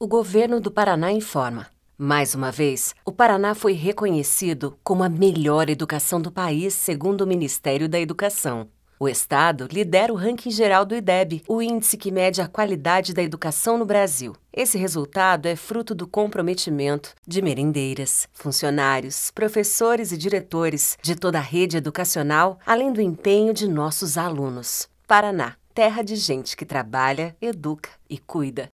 O governo do Paraná informa. Mais uma vez, o Paraná foi reconhecido como a melhor educação do país, segundo o Ministério da Educação. O Estado lidera o ranking geral do IDEB, o índice que mede a qualidade da educação no Brasil. Esse resultado é fruto do comprometimento de merendeiras, funcionários, professores e diretores de toda a rede educacional, além do empenho de nossos alunos. Paraná, terra de gente que trabalha, educa e cuida.